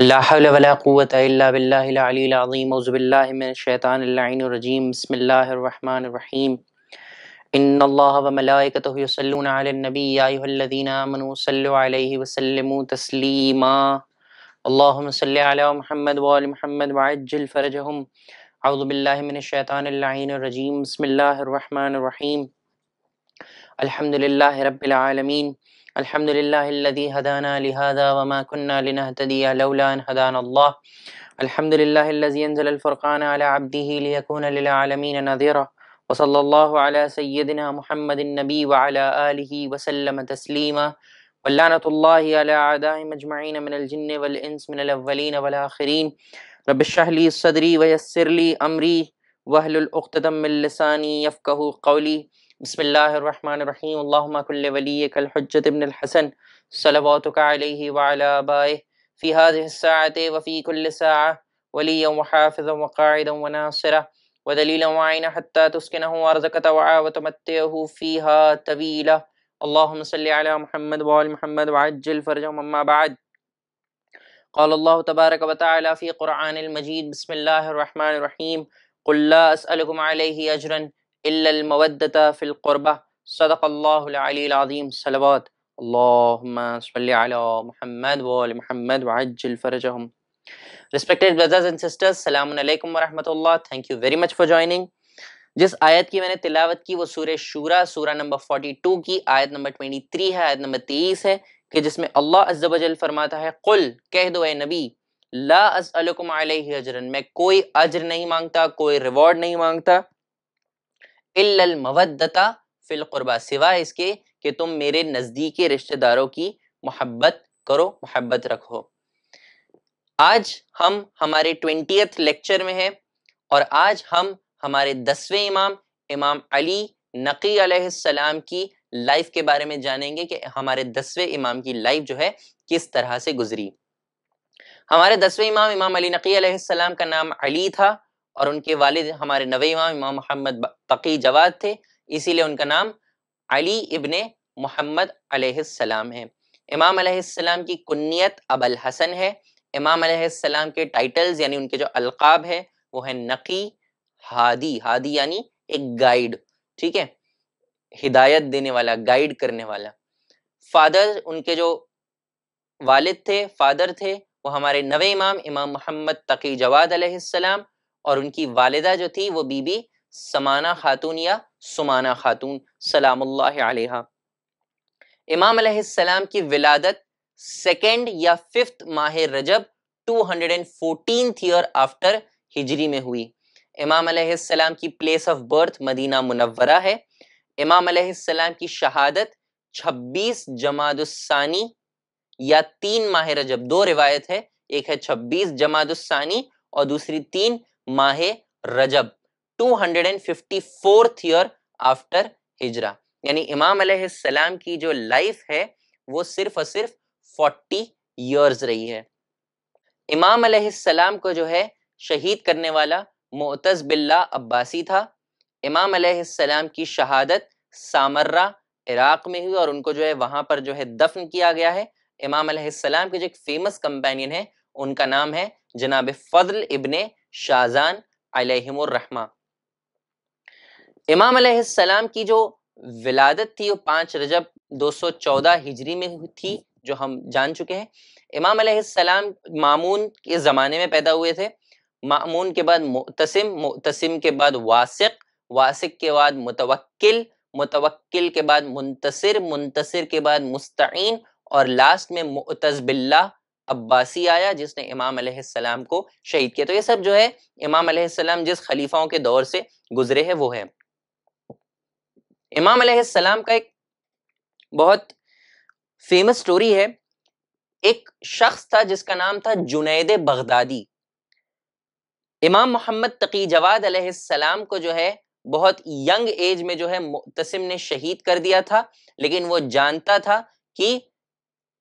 لا حول ولا قوة إلا بالله العلي العظيم أعوذ بالله من الشيطان اللعين الرجيم بسم الله الرحمن الرحيم إن الله وملائكته يصلون على النبي يا أيها الذين آمنوا صلوا عليه وسلموا تسليما اللهم صل على محمد وآل محمد وعجل فرجهم أعوذ بالله من الشيطان اللعين الرجيم بسم الله الرحمن الرحيم الحمد لله رب العالمين الحمد لله الذي هدانا لهذا وما كنا لنهتدي لولا أن هدانا الله الحمد لله الذي أنزل الفرقان على عبده ليكون للعالمين نذيرا وصلى الله على سيدنا محمد النبي وعلى آله وسلم تسليما واللعنة الله على أعدائهم أجمعين من الجن والإنس من الأولين والآخرين رب اشرح لي صدري ويسر لي أمري واهل الأقتدم من لساني يفقه قولي بسم الله الرحمن الرحيم اللهم كل وليك الحجة ابن الحسن صلواتك عليه وعلى آبائه في هذه الساعة وفي كل ساعة وليا وحافظا وقاعدا وناصرا ودليلا وعينا حتى تسكنه أرضك وعا وتمتعه فيها طويلا اللهم صل على محمد وآل محمد وعجل فرجهم أما بعد قال الله تبارك وتعالى في قرآن المجيد بسم الله الرحمن الرحيم قل لا أسألكم عليه أجرا Respected brothers and sisters, Assalamu alaikum wa rahmatullah. Thank you very much for joining. तिलावत की वो सूर्य शूरा सूरा नंबर 42 की आयत नंबर 23 है आयत नंबर 23 है कि जिसमें अल्लाह अज्जबल फरमाता है कुल कह दो नबी ला मैं कोई अजर नहीं मांगता कोई रिवॉर्ड नहीं मांगता इल्लल फिलकुरबा सिवाय इसके कि तुम मेरे नज़दीकी रिश्तेदारों की मोहब्बत करो मोहब्बत रखो आज हम हमारे ट्वेंटियथ लेक्चर में हैं और आज हम हमारे दसवें इमाम इमाम अली नकी अलैहिस्सलाम की लाइफ के बारे में जानेंगे कि हमारे दसवें इमाम की लाइफ जो है किस तरह से गुजरी हमारे दसवें इमाम इमाम अली नकी अलैहिस्सलाम का नाम अली था और उनके वालिद हमारे नवे इमाम इमाम मोहम्मद तकी जवाद थे इसीलिए उनका नाम अली इबन मोहम्मद अलैहिस्सलाम है इमाम अलैहिस्सलाम की कुन्नियत अबल हसन है इमाम अलैहिस्सलाम के टाइटल्स यानी उनके जो अलकाब है वो है नकी हादी हादी यानी एक गाइड ठीक है हिदायत देने वाला गाइड करने वाला फादर उनके जो वालिद थे फादर थे वो हमारे नवे इमाम इमाम मोहम्मद तकी जवाद अलैहिस्सलाम और उनकी वालदा जो थी वो बीबी समाना खातून या सुमाना खातून सलाम्ला इमाम सलाम की विलादत सेकेंड या फिफ्थ माह रजब 214 और आफ्टर हिजरी में हुई इमाम सलाम की प्लेस ऑफ बर्थ मदीना मुनवरा है इमाम सलाम की शहादत 26 जमादुस्सानी या तीन माह रजब दो रिवायत है एक है 26 जमादुस्सानी और दूसरी तीन माहे रजब 254th year after हिजरा यानी इमाम सलाम की जो लाइफ है वो सिर्फ और सिर्फ 40 इयर्स रही है इमाम सलाम को जो है शहीद करने वाला मोतज बिल्ला अब्बासी था इमाम सलाम की शहादत सामर्रा इराक में हुई और उनको जो है वहां पर जो है दफन किया गया है इमाम सलाम के जो एक फेमस कंपेनियन है उनका नाम है जनाब फजल इब्ने शाहजान अलहमरहमा इमाम सलाम की जो विलादत थी वो पाँच रजब 214 हिजरी में थी जो हम जान चुके हैं इमाम सलाम मामून के ज़माने में पैदा हुए थे मामून के बाद मुतसिम मुतसिम के बाद वासिक वासिक के बाद मुतवक्किल मुतवक्किल के बाद मुंतसिर मुंतसिर के बाद मुस्तिन और लास्ट में मुतज़बिल्ला अब्बासी आया जिसने इमाम अलैहिस्सलाम को शहीद किया तो ये सब जो है इमाम अलैहिस्सलाम जिस खलीफाओं के दौर से गुजरे हैं वो है इमाम अलैहिस्सलाम का एक बहुत फेमस स्टोरी है एक शख्स था जिसका नाम था जुनैद बगदादी इमाम मोहम्मद तकी जवाद अलैहिस्सलाम को जो है बहुत यंग एज में जो है मुतसिम ने शहीद कर दिया था लेकिन वो जानता था कि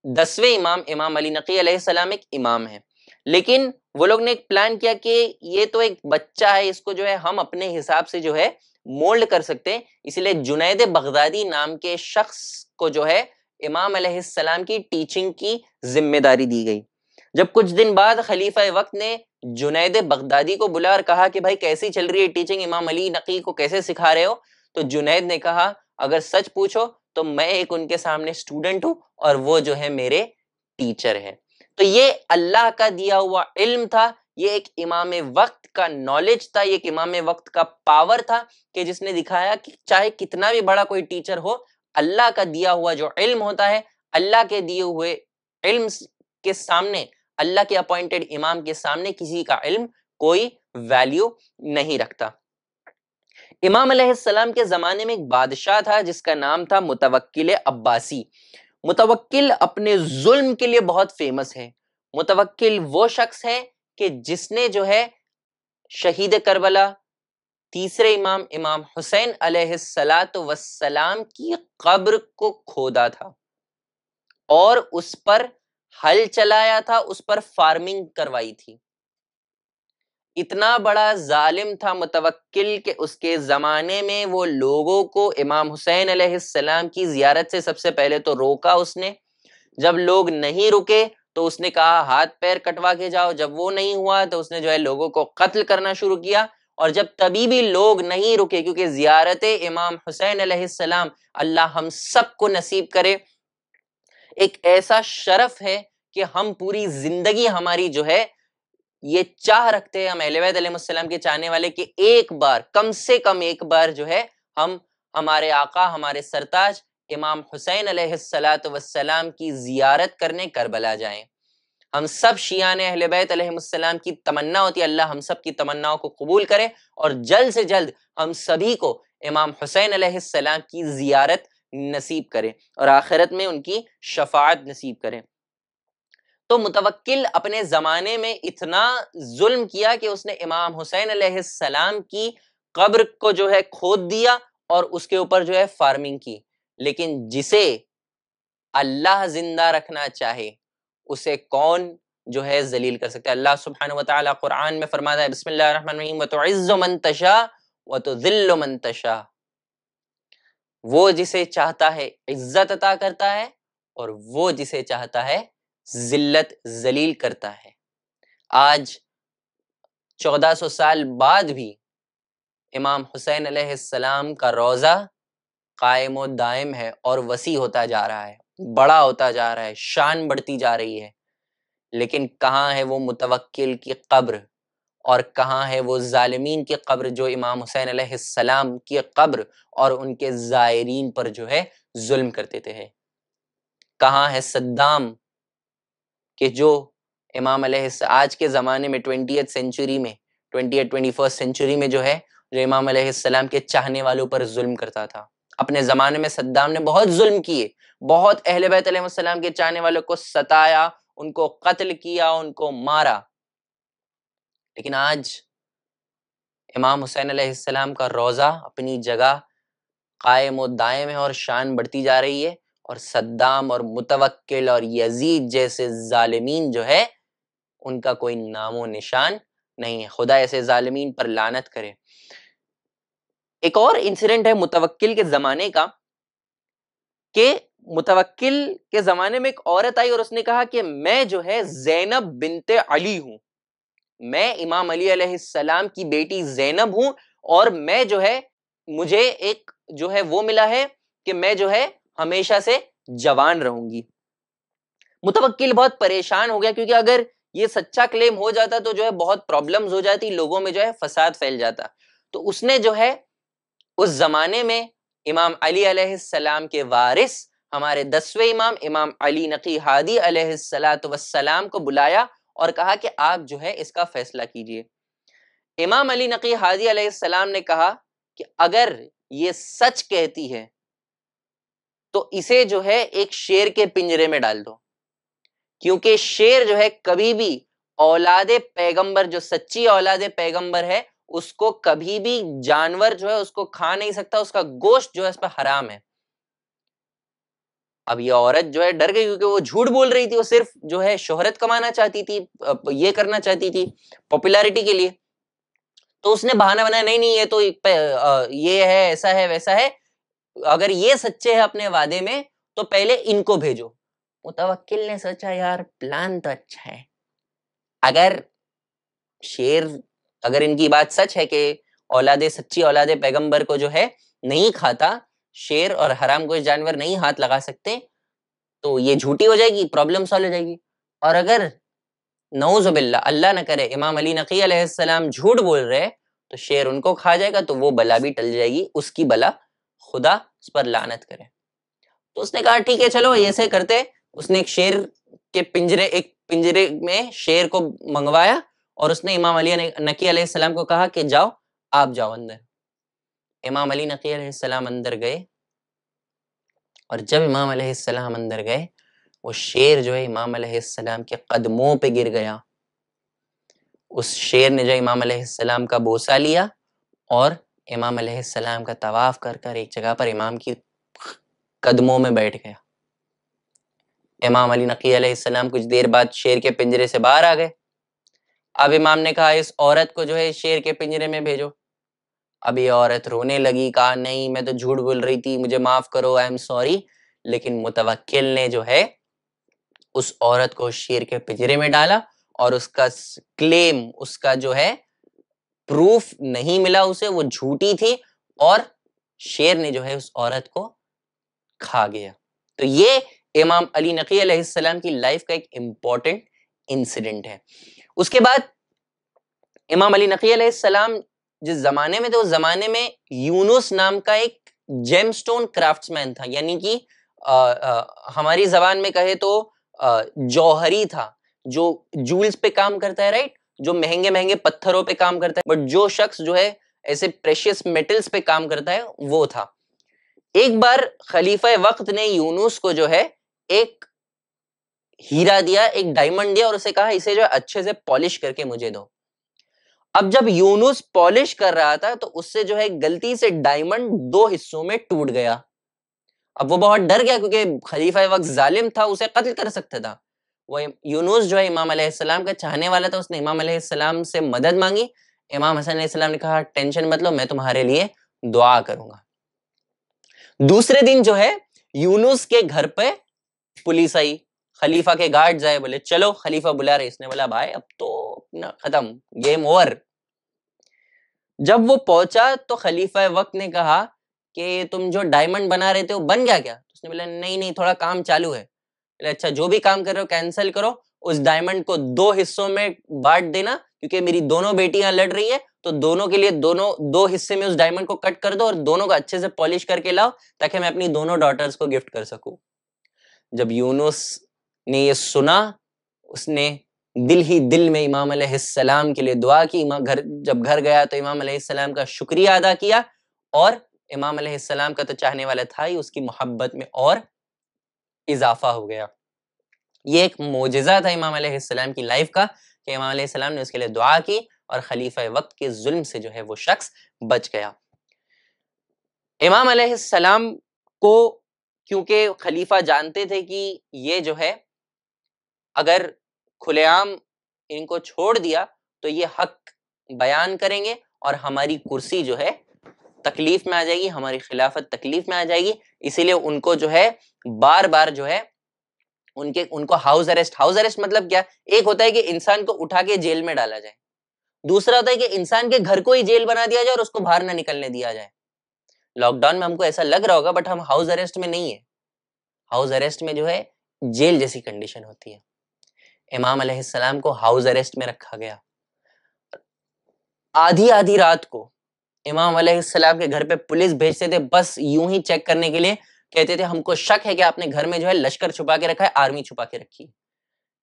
दसवें इमाम इमाम अली नकी सलाम एक इमाम है लेकिन वो लोग ने एक प्लान किया कि ये तो एक बच्चा है इसको जो है हम अपने हिसाब से जो है मोल्ड कर सकते हैं इसलिए जुनेद बगदादी नाम के शख्स को जो है इमाम सलाम की टीचिंग की जिम्मेदारी दी गई जब कुछ दिन बाद खलीफा वक्त ने जुनेद बगदादी को बुला और कहा कि भाई कैसी चल रही है टीचिंग इमाम अली नकी को कैसे सिखा रहे हो तो जुनेद ने कहा अगर सच पूछो तो मैं एक उनके सामने स्टूडेंट हूँ और वो जो है मेरे टीचर है तो ये अल्लाह का दिया हुआ इल्म था ये एक इमाम वक्त का नॉलेज था ये एक इमाम वक्त का पावर था कि जिसने दिखाया कि चाहे कितना भी बड़ा कोई टीचर हो अल्लाह का दिया हुआ जो इल्म होता है अल्लाह के दिए हुए इल्म के सामने अल्लाह के अपॉइंटेड इमाम के सामने किसी का इल्म कोई वैल्यू नहीं रखता इमाम अलैहिस्सलाम के ज़माने में एक बादशाह था जिसका नाम था मुतवक्किल अब्बासी मुतवक्किल अपने जुल्म के लिए बहुत फेमस है मुतवक्किल वो शख्स है कि जिसने जो है शहीद करबला तीसरे इमाम इमाम हुसैन अलैहिस्सलात वसलाम की कब्र को खोदा था और उस पर हल चलाया था उस पर फार्मिंग करवाई थी इतना बड़ा जालिम था मुतवक्किल के उसके ज़माने में वो लोगों को इमाम हुसैन अलैहिस्सलाम की जियारत से सबसे पहले तो रोका उसने जब लोग नहीं रुके तो उसने कहा हाथ पैर कटवा के जाओ जब वो नहीं हुआ तो उसने जो है लोगों को कत्ल करना शुरू किया और जब तभी भी लोग नहीं रुके क्योंकि जियारत इमाम हुसैन अलैहिस्सलाम अल्लाह हम सबको नसीब करे एक ऐसा शरफ है कि हम पूरी जिंदगी हमारी जो है ये चाह रखते हैं हम अहलेवैदम के चाहने वाले कि एक बार कम से कम एक बार जो है हम हमारे आका हमारे सरताज इमाम हुसैन सलाम की जियारत करने करबला जाए हम सब शिया ने अहलबैतम की तमन्ना होती है अल्लाह हम सब की तमन्नाओं को कबूल करे और जल्द से जल्द हम सभी को इमाम हुसैन अलैहिस्सलाम की जियारत नसीब करें और आखिरत में उनकी शफात नसीब करें तो मुतवक्किल अपने ज़माने में इतना जुल्म किया कि उसने इमाम हुसैन सलाम की कब्र को जो है खोद दिया और उसके ऊपर जो है फार्मिंग की लेकिन जिसे अल्लाह जिंदा रखना चाहे उसे कौन जो है जलील कर सकता है अल्लाह सुबहान कुरान में फरमाता है बिस्मिल्लाहमान तशा व तो मन तशा वो जिसे चाहता है इज्जत अता करता है और वो जिसे चाहता है जिल्लत जलील करता है आज 1400 साल बाद भी इमाम हुसैन सलाम का रोज़ा कायम दायम है और वसी होता जा रहा है बड़ा होता जा रहा है शान बढ़ती जा रही है लेकिन कहाँ है वो मुतवक्ल की कब्र और कहाँ है वो ालमीन की कब्र जो इमाम हुसैन सलाम की कब्र और उनके ज़ायरीन पर जो है जुल्म करते थे कहाँ है सद्दाम कि जो इमाम आज के ज़माने में ट्वेंटी सेंचुरी में ट्वेंटी ट्वेंटी फर्स्ट सेंचुरी में जो है जो इमाम सलाम के चाहने वालों पर जुल्म करता था अपने ज़माने में सद्दाम ने बहुत जुल्म किए बहुत अहल बैतम के चाहने वालों को सताया उनको कत्ल किया उनको मारा लेकिन आज इमाम हुसैन का रोज़ा अपनी जगह कायम व दायम है और शान बढ़ती जा रही है और सद्दाम और मुतवक्किल और यजीद जैसे जालिमीन जो है उनका कोई नामो निशान नहीं है खुदा ऐसे जालिमीन पर लानत करे एक और इंसिडेंट है मुतवक्किल के ज़माने का के मुतवक्किल के ज़माने में एक औरत आई और उसने कहा कि मैं जो है जैनब बिनते अली हूँ मैं इमाम अली अलैहिस्सलाम की बेटी जैनब हूँ और मैं जो है मुझे एक जो है वो मिला है कि मैं जो है हमेशा से जवान रहूंगी मुतवक्किल बहुत परेशान हो गया क्योंकि अगर ये सच्चा क्लेम हो जाता तो जो है बहुत प्रॉब्लम्स हो जाती लोगों में जो है फसाद फैल जाता तो उसने जो है उस जमाने में इमाम अली अलैहिस्सलाम के वारिस हमारे दसवें इमाम इमाम अली नकी हादी अलैहिस्सलाम को बुलाया और कहा कि आप जो है इसका फैसला कीजिए इमाम अली नकी हादी अलैहिस्सलाम ने कहा कि अगर ये सच कहती है तो इसे जो है एक शेर के पिंजरे में डाल दो क्योंकि शेर जो है कभी भी औलाद पैगंबर जो सच्ची औलाद पैगंबर है उसको कभी भी जानवर जो है उसको खा नहीं सकता उसका गोश्त जो है उस पर हराम है अब ये औरत जो है डर गई क्योंकि वो झूठ बोल रही थी वो सिर्फ जो है शोहरत कमाना चाहती थी ये करना चाहती थी पॉपुलैरिटी के लिए तो उसने बहाना बनाया नहीं नहीं ये तो ये है ऐसा है वैसा है अगर ये सच्चे हैं अपने वादे में तो पहले इनको भेजो मुतवक्किल ने सोचा यार प्लान तो अच्छा है अगर शेर अगर इनकी बात सच है कि औलादे सच्ची औलादे पैगंबर को जो है नहीं खाता शेर और हराम को जानवर नहीं हाथ लगा सकते तो ये झूठी हो जाएगी प्रॉब्लम सॉल्व हो जाएगी और अगर नौजुबिल्ला अल्लाह ना करे इमाम अली नकी सलाम झूठ बोल रहे तो शेर उनको खा जाएगा तो वो बला भी टल जाएगी उसकी बला खुदा उस पर लानत करे तो उसने कहा ठीक है चलो ऐसे करते उसने एक शेर के पिंजरे एक पिंजरे में शेर को मंगवाया और उसने इमाम अली नकी सलाम को कहा कि जाओ आप जाओ अंदर इमाम अली नकी सलाम अंदर गए और जब इमाम सलाम अंदर गए वो शेर जो है इमाम सलाम के कदमों पे गिर गया उस शेर ने जो इमाम सलाम का बोसा लिया और इमाम सलाम का तवाफ़ कर कर एक जगह पर इमाम की कदमों में बैठ गया इमाम अली नकी सलाम कुछ देर बाद शेर के पिंजरे से बाहर आ गए अब इमाम ने कहा इस औरत को जो है शेर के पिंजरे में भेजो अब ये औरत रोने लगी कहा नहीं मैं तो झूठ बोल रही थी मुझे माफ करो आई एम सॉरी लेकिन मुतवक्किल ने जो है उस औरत को शेर के पिंजरे में डाला और उसका क्लेम उसका जो है प्रूफ नहीं मिला उसे वो झूठी थी और शेर ने जो है उस औरत को खा गया तो ये इमाम अली नकी की लाइफ का एक इम्पॉर्टेंट इंसिडेंट है उसके बाद इमाम अली नकी जिस जमाने में थे उस जमाने में यूनुस नाम का एक जेमस्टोन क्राफ्ट्समैन था यानी कि हमारी जबान में कहे तो जौहरी था जो जूल्स पे काम करता है राइट जो महंगे महंगे पत्थरों पे काम करता है बट जो शख्स जो है ऐसे प्रेशियस मेटल्स पे काम करता है वो था एक बार खलीफा वक्त ने यूनुस को जो है एक हीरा दिया एक डायमंड दिया और उसे कहा इसे जो अच्छे से पॉलिश करके मुझे दो अब जब यूनुस पॉलिश कर रहा था तो उससे जो है गलती से डायमंड दो हिस्सों में टूट गया अब वो बहुत डर गया क्योंकि खलीफा वक्त जालिम था उसे कत्ल कर सकता था वो यूनुस जो है इमाम अलैहिस्सलाम का चाहने वाला था उसने इमाम अलैहिस्सलाम से मदद मांगी इमाम हसन अलैहिस्सलाम ने कहा टेंशन मत लो मैं तुम्हारे लिए दुआ करूंगा दूसरे दिन जो है यूनुस के घर पे पुलिस आई खलीफा के गार्ड आए बोले चलो खलीफा बुला रहे इसने बोला भाई अब तो अपना खत्म गेम ओवर जब वो पहुंचा तो खलीफा वक्त ने कहा कि तुम जो डायमंड बना रहे थे वो बन गया क्या तो उसने बोला नहीं नहीं थोड़ा काम चालू है अच्छा जो भी काम कर रहे हो कैंसिल करो उस डायमंड को दो हिस्सों में बांट देना क्योंकि मेरी दोनों बेटियां लड़ रही है तो दोनों के लिए दोनों दो हिस्से में उस डायमंड को कट कर दो और दोनों को अच्छे से पॉलिश करके लाओ ताकि मैं अपनी दोनों डॉटर्स को गिफ्ट कर सकूं जब यूनुस ने ये सुना उसने दिल ही दिल में इमाम सलाम के लिए दुआ की इमाम घर जब घर गया तो इमाम सलाम का शुक्रिया अदा किया और इमाम सलाम का तो चाहने वाला था ही उसकी मोहब्बत में और इजाफा हो गया ये एक मोजा था इमाम की लाइफ का कि इमाम ने उसके लिए दुआ की और खलीफा वक्त के जुल्म से जो है वो शख्स बच गया इमाम को क्योंकि खलीफा जानते थे कि ये जो है अगर खुलेआम इनको छोड़ दिया तो ये हक बयान करेंगे और हमारी कुर्सी जो है तकलीफ में आ जाएगी हमारी खिलाफत तकलीफ में आ जाएगी इसीलिए उनको जो है बार बार जो है उनके उनको हाउस अरेस्ट हाउस अरेस्ट मतलब क्या एक होता है कि इंसान को उठा के जेल में डाला जाए दूसरा होता है कि इंसान के घर को ही जेल बना दिया जाए और उसको बाहर ना निकलने दिया जाए लॉकडाउन में हमको ऐसा लग रहा होगा बट हम हाउस अरेस्ट में नहीं है हाउस अरेस्ट में जो है जेल जैसी कंडीशन होती है इमाम अलैहिस्सलाम को हाउस अरेस्ट में रखा गया आधी आधी रात को इमाम अलैहिस्सलाम के घर पे पुलिस भेजते थे बस यूं ही चेक करने के लिए कहते थे हमको शक है कि आपने घर में जो है लश्कर छुपा के रखा है आर्मी छुपा के रखी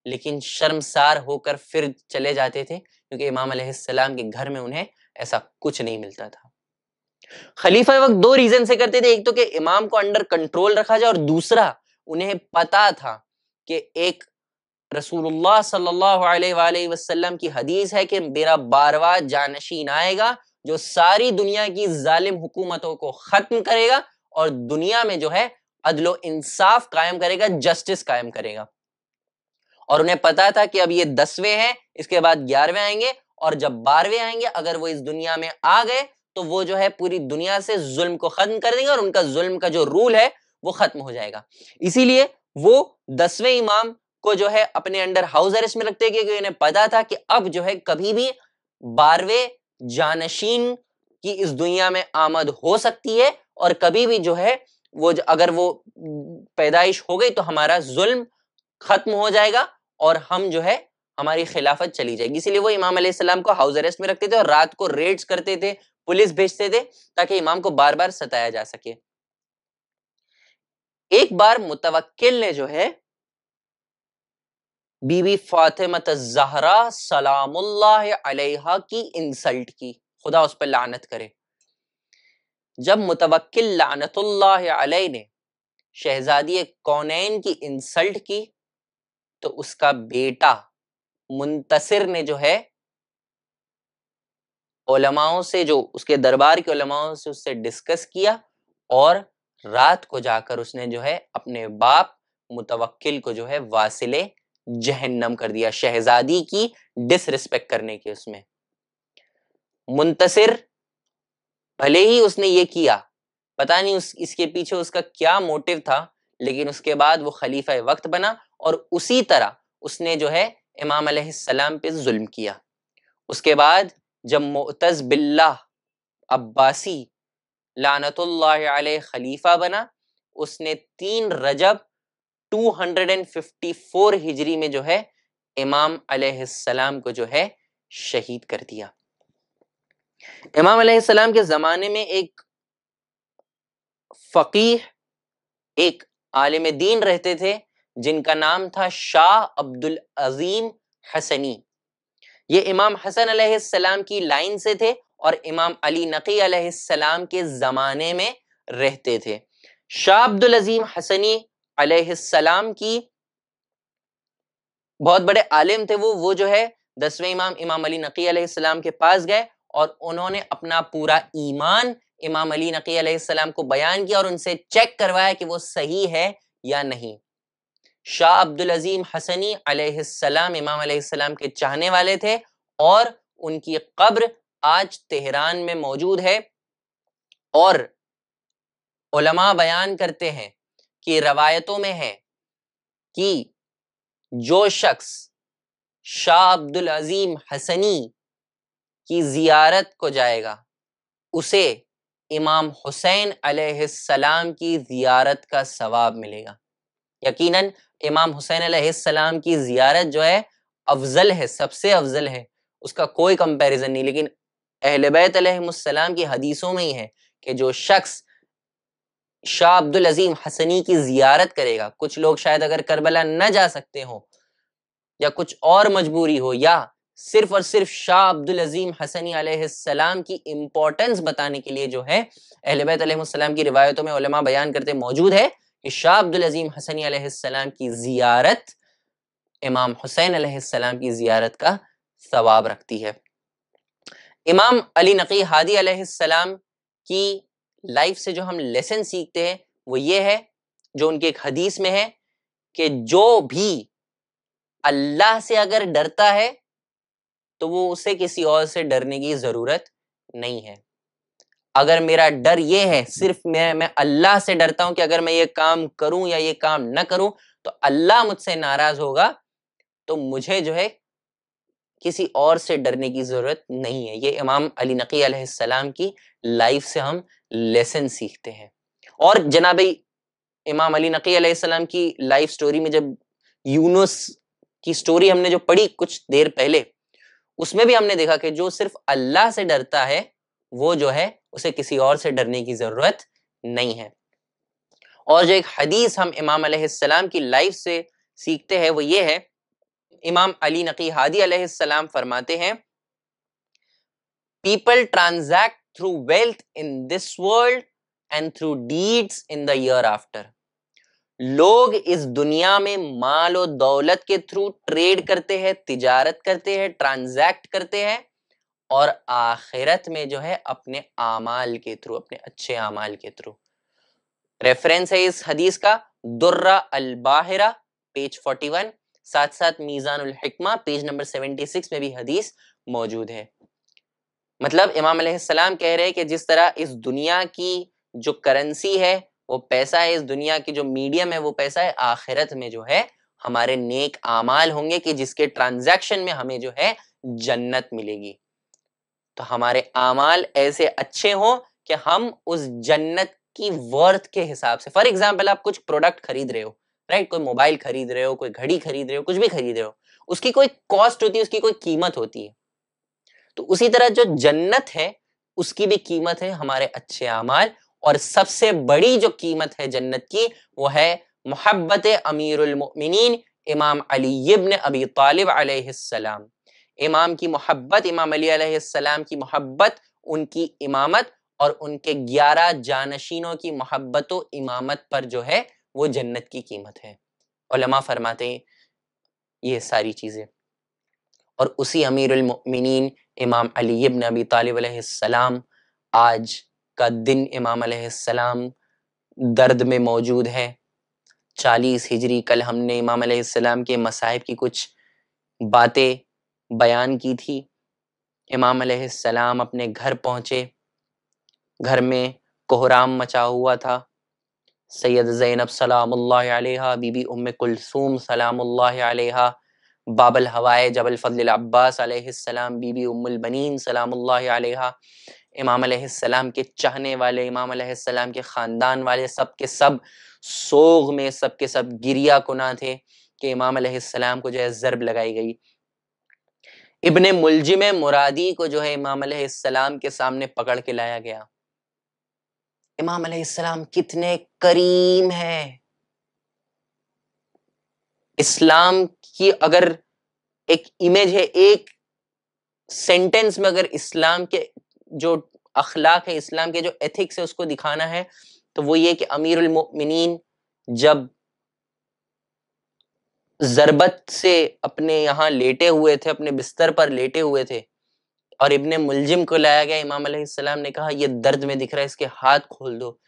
लेकिन शर्मसार होकर फिर चले जाते थे क्योंकि इमाम अलैहिस्सलाम के घर में उन्हें ऐसा कुछ नहीं मिलता था खलीफा वक्त दो रीजन से करते थे एक तो कि इमाम को अंडर कंट्रोल रखा जाए और दूसरा उन्हें पता था कि एक रसूलुल्लाह सल्लल्लाहु अलैहि वसल्लम की हदीस है कि मेरा बारवा जानशीन आएगा जो सारी दुनिया की जालिम हुकूमतों को खत्म करेगा और दुनिया में जो है अदलो इंसाफ कायम करेगा जस्टिस कायम करेगा और उन्हें पता था कि अब ये दसवें हैं इसके बाद ग्यारहवें आएंगे और जब बारहवें आएंगे अगर वो इस दुनिया में आ गए तो वो जो है पूरी दुनिया से जुल्म को खत्म कर देंगे और उनका जुल्म का जो रूल है वो खत्म हो जाएगा इसीलिए वो दसवें इमाम को जो है अपने अंडर हाउस अरेस्ट में रखते क्योंकि उन्हें पता था कि अब जो है कभी भी बारहवें जानशीन की इस दुनिया में आमद हो सकती है और कभी भी जो है वो अगर वो पैदाइश हो गई तो हमारा जुल्म खत्म हो जाएगा और हम जो है हमारी खिलाफत चली जाएगी इसीलिए वो इमाम अलैहिस्सलाम को हाउस अरेस्ट में रखते थे और रात को रेड्स करते थे पुलिस भेजते थे ताकि इमाम को बार बार सताया जा सके एक बार मुतवक्किल ने जो है बीबी फातिमत जहरा सलामुल्लाह की इंसल्ट की खुदा उस पर लानत करे जब मुतवक्किल लानतुल्लाह ने शहजादी कौनैन की इंसल्ट की तो उसका बेटा मुंतसर ने जो है ओलमाओं से जो उसके दरबार के ओलमाओं से उससे डिस्कस किया और रात को जाकर उसने जो है अपने बाप मुतवक्किल को जो है वासिले जहन्नम कर दिया शहजादी की डिसरिस्पेक्ट करने के उसमें मुंतसिर भले ही उसने ये किया पता नहीं उस इसके पीछे उसका क्या मोटिव था लेकिन उसके बाद वो खलीफा वक्त बना और उसी तरह उसने जो है इमाम अलैहिस्सलाम पे जुल्म किया उसके बाद जब मोतज बिल्ला अब्बासी लानतुल्लाह खलीफा बना उसने तीन रजब 254 हिजरी में जो है इमाम अलैहिस्सलाम को जो है शहीद कर दिया इमाम अलैहिस्सलाम के ज़माने में एक फ़कीह एक आलिम दीन रहते थे जिनका नाम था शाह अब्दुल अजीम हसनी ये इमाम हसन अलैहिस्सलाम की लाइन से थे और इमाम अली नकी अलैहिस्सलाम के ज़माने में रहते थे शाह अब्दुल अजीम हसनी अलैहिस्सलाम की बहुत बड़े आलिम थे वो वो जो है दसवें इमाम इमाम अली नकी अलैहिस्सलाम के पास गए और उन्होंने अपना पूरा ईमान इमाम अली नकी अलैहिस्सलाम को बयान किया और उनसे चेक करवाया कि वो सही है या नहीं शाह अब्दुल अजीम हसनी अलैहिस्सलाम इमाम अलैहिस्सलाम के चाहने वाले थे और उनकी कब्र आज तेहरान में मौजूद है और उलमा बयान करते हैं की रवायतों में है कि जो शख्स शाह अब्दुल अजीम हसनी की जियारत को जाएगा उसे इमाम हुसैन अलैहिस्सलाम की जियारत का सवाब मिलेगा यकीनन इमाम हुसैन अलैहिस्सलाम की जियारत जो है अफजल है सबसे अफजल है उसका कोई कंपैरिजन नहीं लेकिन अहलबैतम बैत की हदीसों में ही है कि जो शख्स शाह अब्दुल अजीम हसनी की जियारत करेगा कुछ लोग शायद अगर करबला न जा सकते हो या कुछ और मजबूरी हो या सिर्फ और सिर्फ शाह अब्दुल अजीम हसनी सलाम की इम्पोर्टेंस बताने के लिए जो है अहलबैतम की रिवायतों में उलमा बयान करते मौजूद है कि शाह अब्दुल अजीम हसनी सलाम की जियारत इमाम हुसैन सलाम की जियारत का सवाब रखती है इमाम अली नकी हादी सलाम की लाइफ से जो हम लेसन सीखते हैं वो ये है जो उनके एक हदीस में है कि जो भी अल्लाह से अगर डरता है तो वो उसे किसी और से डरने की ज़रूरत नहीं है अगर मेरा डर ये है सिर्फ मैं मैं अल्लाह से डरता हूं कि अगर मैं ये काम करूं या ये काम ना करूं तो अल्लाह मुझसे नाराज होगा तो मुझे जो है किसी और से डरने की ज़रूरत नहीं है ये इमाम अली नकी सलाम की लाइफ से हम लेसन सीखते हैं और जनाब इमाम अली नकी सलाम की लाइफ स्टोरी में जब यूनुस की स्टोरी हमने जो पढ़ी कुछ देर पहले उसमें भी हमने देखा कि जो सिर्फ अल्लाह से डरता है वो जो है उसे किसी और से डरने की ज़रूरत नहीं है और जो एक हदीस हम इमाम की लाइफ से सीखते हैं वो ये है इमाम अली नकी हादी अलैहिस्सलाम फरमाते हैं people transact through wealth in this world and through deeds in the hereafter लोग इस दुनिया में माल और दौलत के थ्रू ट्रेड करते हैं तिजारत करते हैं ट्रांजैक्ट करते हैं और आखिरत में जो है अपने आमाल के थ्रू अपने अच्छे आमाल के थ्रू रेफरेंस है इस हदीस का दुर्रा अल बाहिरा पेज 41 साथ साथ मीज़ान हिकमा पेज नंबर 76 में भी हदीस मौजूद है मतलब इमाम कह रहे हैं कि जिस तरह इस दुनिया की जो करेंसी है वो पैसा है इस दुनिया की जो मीडियम है वो पैसा है आखिरत में जो है हमारे नेक आमाल होंगे कि जिसके ट्रांजैक्शन में हमें जो है जन्नत मिलेगी तो हमारे आमाल ऐसे अच्छे हों कि हम उस जन्नत की वर्थ के हिसाब से फॉर एग्जाम्पल आप कुछ प्रोडक्ट खरीद रहे हो राइट कोई मोबाइल खरीद रहे हो कोई घड़ी खरीद रहे हो कुछ भी खरीद रहे हो उसकी कोई कॉस्ट होती है उसकी कोई कीमत होती है तो उसी तरह जो जन्नत है उसकी भी कीमत है हमारे अच्छे अमाल और सबसे बड़ी जो कीमत है जन्नत की वो है मोहब्बत अमीरमिन इमाम अली इब्न अबी तालिब अलैहिस्सलाम इमाम की मोहब्बत इमाम अली अलैहिस्सलाम की मोहब्बत उनकी इमामत और उनके ग्यारह जानशीनों की मोहब्बत इमामत पर जो है वो जन्नत की कीमत है ओलमा फरमाते हैं ये सारी चीज़ें और उसी अमीरमिन इमाम अली इबन अबी तालब आज का दिन इमाम सलाम दर्द में मौजूद है चालीस हिजरी कल हमने इमाम सलाम के मसाहब की कुछ बातें बयान की थी इमाम सलाम अपने घर पहुँचे घर में कोहराम मचा हुआ था सैयद ज़ैनब सलाम्हा बीबी उम कुलसूम सलाम्हा बाबल हवाए जबल फजल अब्बास बीबी उम्मुल बनीन इमाम सलाम के चाहने वाले इमाम सलाम के ख़ानदान वाले सब के सब सोग में सब के सब गिरिया कुना थे कि इमाम सलाम को जो है ज़रब लगाई गई इबन मुलजिम मुरादी को जो है इमाम सलाम के सामने पकड़ के लाया गया इमाम अलैहिस्सलाम कितने करीम है इस्लाम की अगर एक इमेज है एक सेंटेंस में अगर इस्लाम के जो अखलाक है इस्लाम के जो एथिक्स है उसको दिखाना है तो वो ये कि अमीर उलमिन जब जरबत से अपने यहाँ लेटे हुए थे अपने बिस्तर पर लेटे हुए थे और इब्ने मुलजिम को लाया गया इमाम अलैहिस्सलाम ने कहा यह दर्द में दिख रहा है इसके हाथ खोल दो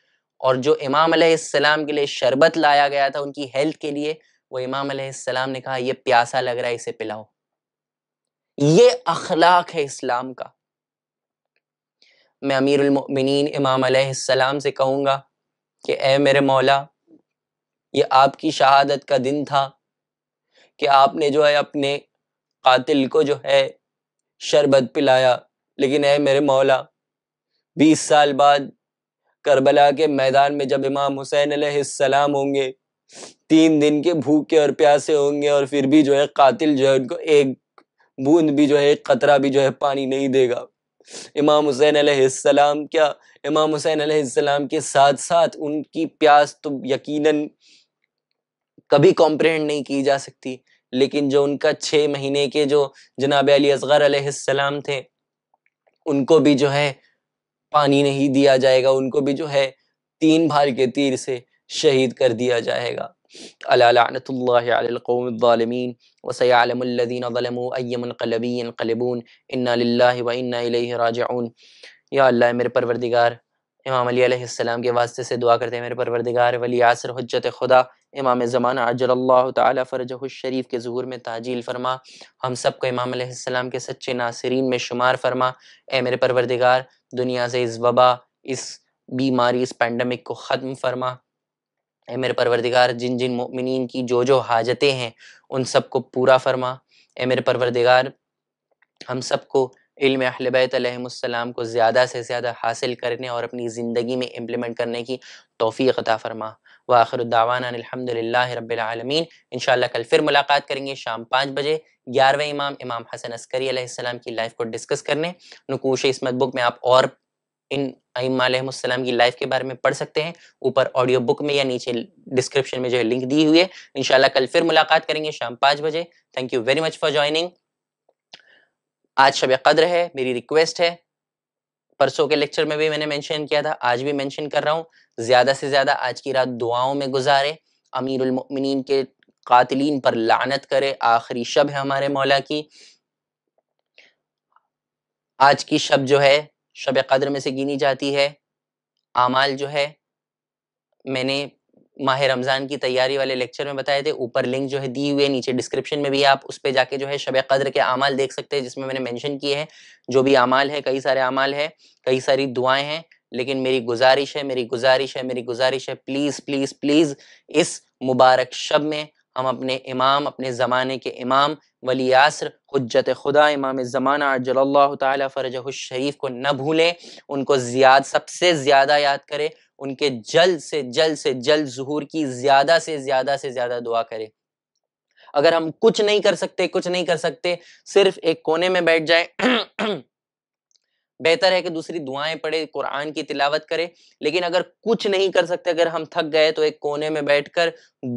और जो इमाम अलैहिस्सलाम के लिए शरबत लाया गया था उनकी हेल्थ के लिए वो इमाम अलैहिस्सलाम ने कहा ये प्यासा लग रहा है इसे पिलाओ ये अखलाक है इस्लाम का मैं अमीरमिन इमाम अलैहिस्सलाम से कहूँगा कि ए मेरे मौला ये आपकी शहादत का दिन था कि आपने जो है अपने कातिल को जो है शरबत पिलाया लेकिन है मेरे मौला बीस साल बाद करबला के मैदान में जब इमाम हुसैन सलाम होंगे तीन दिन के भूखे और प्यासे होंगे और फिर भी जो है कातिल जो है उनको एक बूंद भी जो है एक कतरा भी जो है पानी नहीं देगा इमाम हुसैन सलाम क्या इमाम हुसैन सलाम के साथ साथ उनकी प्यास तो यकीनन कभी कॉम्प्रहेंड नहीं की जा सकती लेकिन जो उनका छः महीने के जो जनाब अली असगर अलैहिस्सलाम थे उनको भी जो है पानी नहीं दिया जाएगा उनको भी जो है तीन भार के तीर से शहीद कर दिया जाएगा अलातमीन मेरे परवरदिगार इमाम के वास्ते से दुआ करते हैं मेरे परवरदिगार वली आसर हजत खुदा इमाम ज़मान अजल्ला शरीफ के जहूर में ताजील फरमा हम सब को इमाम सलाम के सच्चे नासरीन में शुमार फरमा ए मेरे परवरदिगार दुनिया से इस वबा इस बीमारी इस पैंडमिक को ख़त्म फरमा ए मेरे परवरदिगार जिन जिन ममिन की जो जो हाजतें हैं उन सब को पूरा फरमा ए मेरे परवरदिगार हम सब को इल्म अहलबैतम को ज़्यादा से ज़्यादा हासिल करने और अपनी ज़िंदगी में इम्प्लीमेंट करने की तोफ़ी अता फरमा व आखिर इन कल फिर मुलाकात करेंगे शाम पाँच बजे ग्यारहवें इमाम इमाम हसन अस्करीम की लाइफ को डिस्कस करने नकूश इसमत बुक में आप और इन अम्माम की लाइफ के बारे में पढ़ सकते हैं ऊपर ऑडियो बुक में या नीचे डिस्क्रिप्शन में जो है लिंक दी हुई है इनशाला कल फिर मुलाकात करेंगे शाम पाँच बजे thank you very much for joining आज शब कद्र है मेरी रिक्वेस्ट है परसों के लेक्चर में भी मैंने मेंशन किया था आज भी मेंशन कर रहा हूँ ज्यादा से ज्यादा आज की रात दुआओं में गुजारे अमीरमिन के कातलीन पर लानत करे आखिरी शब है हमारे मौला की आज की शब जो है शब कदर में से गिनी जाती है आमाल जो है मैंने माह रमज़ान की तैयारी वाले लेक्चर में बताए थे ऊपर लिंक जो है दी हुई है नीचे डिस्क्रिप्शन में भी आप उस पर जाके जो है शब कद्र के अमाल देख सकते हैं जिसमें मैंने मैंशन किए हैं जो भी अमाल है कई सारे अमाल है कई सारी दुआएं हैं लेकिन मेरी गुजारिश है मेरी गुजारिश है मेरी गुजारिश है प्लीज़ प्लीज़ प्लीज़ इस मुबारक शब में हम अपने इमाम अपने ज़माने के इमाम वली आसर हजत खुदा इमाम ज़माना जल्ला तरज शरीफ को न भूलें उनको ज्यादा सबसे ज़्यादा याद करें उनके जल्द से जल्द से जल्द जहूर की ज्यादा से ज्यादा से ज्यादा दुआ करें अगर हम कुछ नहीं कर सकते कुछ नहीं कर सकते सिर्फ एक कोने में बैठ जाए बेहतर है कि दूसरी दुआएं पढ़े कुरान की तिलावत करें लेकिन अगर कुछ नहीं कर सकते अगर हम थक गए तो एक कोने में बैठकर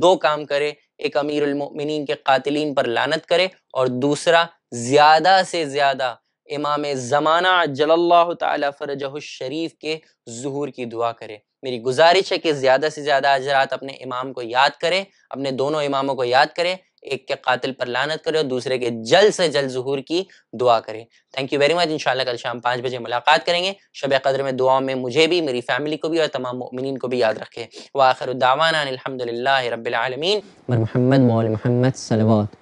दो काम करें एक अमीर उलमिन के कातिलीन पर लानत करें और दूसरा ज्यादा से ज्यादा इमाम ज़माना जल्ला तरजरीफ के जहूर की दुआ करें मेरी गुजारिश है कि ज़्यादा से ज़्यादा हजरात अपने इमाम को याद करें अपने दोनों इमामों को याद करें एक के कातिल पर लानत करें और दूसरे के जल्द से जल्द जहूर की दुआ करें थैंक यू वेरी मच इंशाल्लाह कल शाम पाँच बजे मुलाकात करेंगे शब कदर में दुआ में मुझे भी मेरी फैमिली को भी और तमाम मुमिन को भी याद रखें व आखिर दावाना रबालमीन मोहम्मद